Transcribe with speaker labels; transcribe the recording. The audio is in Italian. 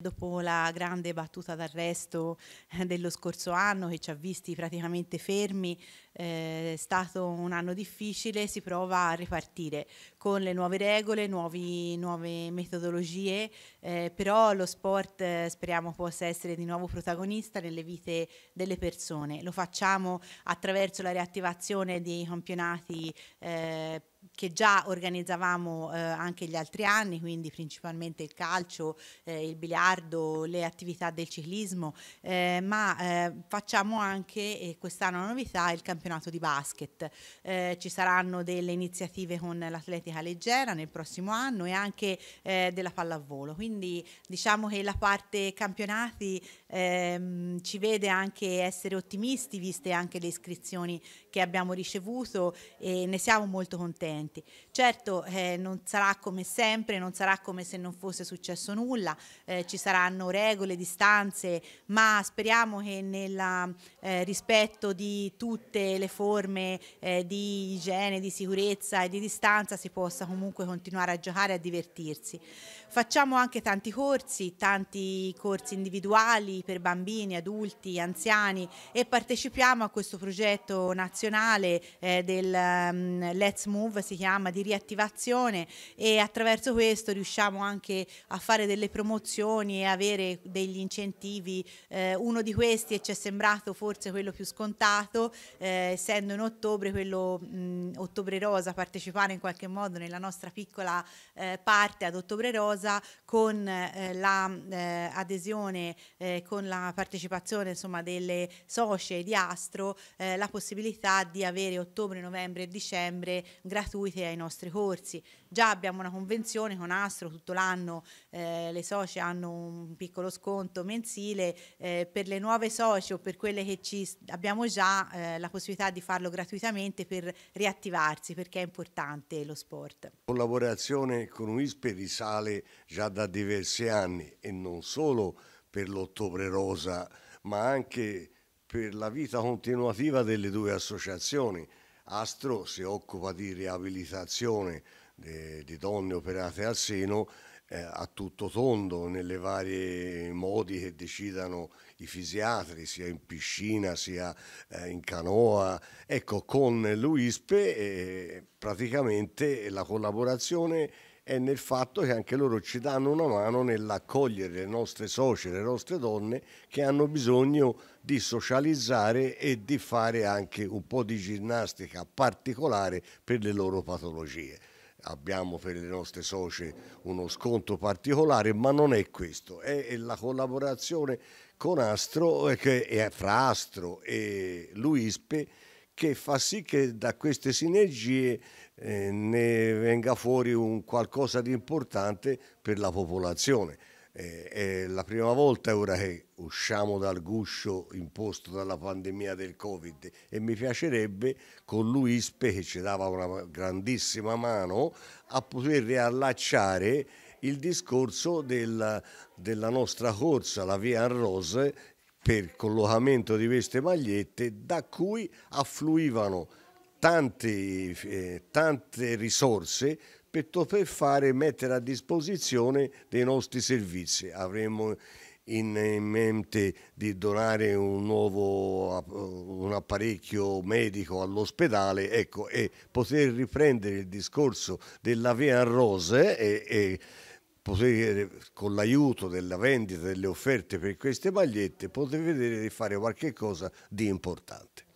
Speaker 1: Dopo la grande battuta d'arresto eh, dello scorso anno che ci ha visti praticamente fermi, eh, è stato un anno difficile, si prova a ripartire con le nuove regole, nuovi, nuove metodologie, eh, però lo sport eh, speriamo possa essere di nuovo protagonista nelle vite delle persone. Lo facciamo attraverso la riattivazione dei campionati eh, che già organizzavamo eh, anche gli altri anni, quindi principalmente il calcio, eh, il biliardo, le attività del ciclismo, eh, ma eh, facciamo anche quest'anno una novità, il campionato di basket. Eh, ci saranno delle iniziative con l'atletica leggera nel prossimo anno e anche eh, della pallavolo, quindi diciamo che la parte campionati ehm, ci vede anche essere ottimisti, viste anche le iscrizioni che abbiamo ricevuto e ne siamo molto contenti utenti. Certo eh, non sarà come sempre, non sarà come se non fosse successo nulla, eh, ci saranno regole, distanze, ma speriamo che nel eh, rispetto di tutte le forme eh, di igiene, di sicurezza e di distanza si possa comunque continuare a giocare e a divertirsi. Facciamo anche tanti corsi, tanti corsi individuali per bambini, adulti, anziani e partecipiamo a questo progetto nazionale eh, del um, Let's Move si chiama di riattivazione e attraverso questo riusciamo anche a fare delle promozioni e avere degli incentivi. Eh, uno di questi e ci è sembrato forse quello più scontato, eh, essendo in ottobre quello mh, Ottobre Rosa, partecipare in qualche modo nella nostra piccola eh, parte ad Ottobre Rosa con l'adesione, eh, la, eh, eh, con la partecipazione insomma, delle socie di Astro, la possibilità di avere ottobre, novembre e dicembre gratuito gratuite ai nostri corsi. Già abbiamo una convenzione con Astro, tutto l'anno eh, le soci hanno un piccolo sconto mensile, eh, per le nuove soci o per quelle che ci abbiamo già eh, la possibilità di farlo gratuitamente per riattivarsi perché è importante lo sport. La
Speaker 2: collaborazione con UISPE risale già da diversi anni e non solo per l'Ottobre Rosa ma anche per la vita continuativa delle due associazioni. Astro si occupa di riabilitazione di donne operate al seno eh, a tutto tondo, nelle varie modi che decidano i fisiatri, sia in piscina sia eh, in canoa. Ecco, con l'UISPE eh, praticamente la collaborazione e nel fatto che anche loro ci danno una mano nell'accogliere le nostre socie, le nostre donne che hanno bisogno di socializzare e di fare anche un po' di ginnastica particolare per le loro patologie. Abbiamo per le nostre socie uno sconto particolare, ma non è questo, è la collaborazione con Astro, eh, che è fra Astro e Luispe che fa sì che da queste sinergie eh, ne venga fuori un qualcosa di importante per la popolazione. Eh, è la prima volta ora che usciamo dal guscio imposto dalla pandemia del Covid e mi piacerebbe con Luispe che ci dava una grandissima mano a poter riallacciare il discorso del, della nostra corsa, la Via Rose, per collocamento di queste magliette da cui affluivano tante, eh, tante risorse per poter fare, mettere a disposizione dei nostri servizi. Avremmo in mente di donare un nuovo un apparecchio medico all'ospedale ecco, e poter riprendere il discorso della Via Rose e, e poter, con l'aiuto della vendita delle offerte per queste magliette, potete vedere di fare qualche cosa di importante.